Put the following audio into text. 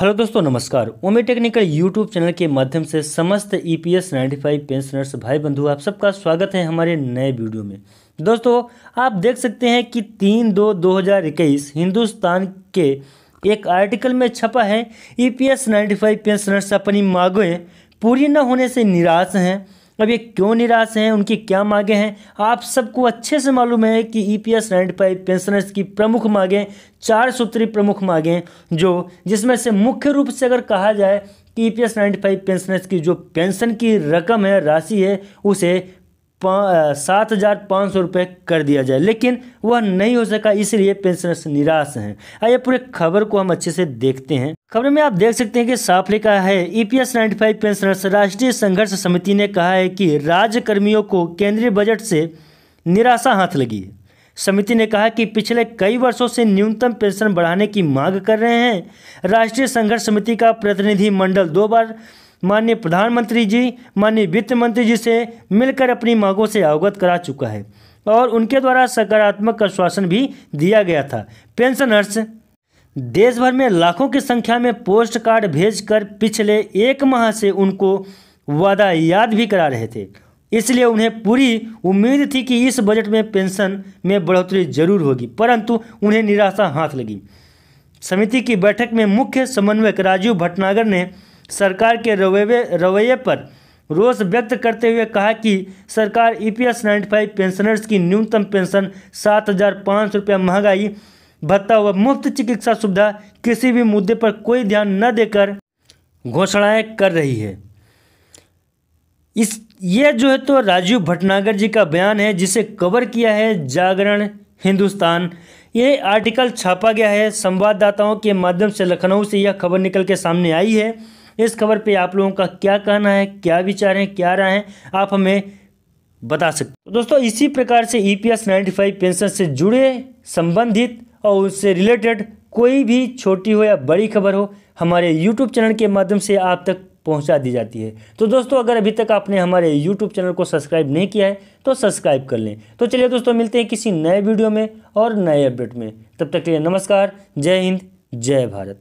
hello दोस्तों नमस्कार ओमे टेक्निकल यूट्यूब चैनल के माध्यम से समस्त ईपीएस 95 पेंशनर्स भाई बंधु आप सबका स्वागत है हमारे नए वीडियो में दोस्तों आप देख सकते हैं कि तीन दो दो हज़ार इक्कीस हिंदुस्तान के एक आर्टिकल में छपा है ईपीएस 95 पेंशनर्स अपनी मांगें पूरी न होने से निराश हैं अब ये क्यों निराश हैं उनकी क्या मांगे हैं आप सबको अच्छे से मालूम है कि ई पी एस रेंट फाइव पेंशनर्स की प्रमुख मांगें चार सूत्री प्रमुख मांगें जो जिसमें से मुख्य रूप से अगर कहा जाए कि E P S ninety five pensioners की जो पेंशन की रकम है राशि है उसे सात हज़ार पाँच सौ रुपये कर दिया जाए लेकिन वह नहीं हो सका इसलिए पेंशनर्स निराश हैं आइए पूरे खबर को हम अच्छे से देखते हैं खबर में आप देख सकते हैं कि साफ लिखा है ईपीएस e 95 पेंशनर्स राष्ट्रीय संघर्ष समिति ने कहा है कि राज्य कर्मियों को केंद्रीय बजट से निराशा हाथ लगी है समिति ने कहा कि पिछले कई वर्षों से न्यूनतम पेंशन बढ़ाने की मांग कर रहे हैं राष्ट्रीय संघर्ष समिति का प्रतिनिधि मंडल दो बार माननीय प्रधानमंत्री जी माननीय वित्त मंत्री जी से मिलकर अपनी मांगों से अवगत करा चुका है और उनके द्वारा सकारात्मक आश्वासन भी दिया गया था पेंशनर्स देश भर में लाखों की संख्या में पोस्ट कार्ड भेज कर पिछले एक माह से उनको वादा याद भी करा रहे थे इसलिए उन्हें पूरी उम्मीद थी कि इस बजट में पेंशन में बढ़ोतरी जरूर होगी परंतु उन्हें निराशा हाथ लगी समिति की बैठक में मुख्य समन्वयक राजीव भटनागर ने सरकार के रवैये रवैये पर रोष व्यक्त करते हुए कहा कि सरकार E e P S ninety five pensioners की न्यूनतम पेंशन सात हज़ार पाँच सौ रुपये महंगाई भत्ता व मुफ्त चिकित्सा सुविधा किसी भी मुद्दे पर कोई ध्यान न देकर घोषणाएं कर रही है इस ये जो है तो राजीव भटनागर जी का बयान है जिसे कवर किया है जागरण हिंदुस्तान ये आर्टिकल छापा गया है संवाददाताओं के माध्यम से लखनऊ से यह खबर निकल के सामने आई है इस खबर पे आप लोगों का क्या कहना है क्या विचार है क्या राय हैं आप हमें बता सकते तो दोस्तों इसी प्रकार से ई e पी पेंशन से जुड़े संबंधित और उससे रिलेटेड कोई भी छोटी हो या बड़ी खबर हो हमारे यूट्यूब चैनल के माध्यम से आप तक पहुंचा दी जाती है तो दोस्तों अगर अभी तक आपने हमारे यूट्यूब चैनल को सब्सक्राइब नहीं किया है तो सब्सक्राइब कर लें तो चलिए दोस्तों मिलते हैं किसी नए वीडियो में और नए अपडेट में तब तक के लिए नमस्कार जय हिंद जय भारत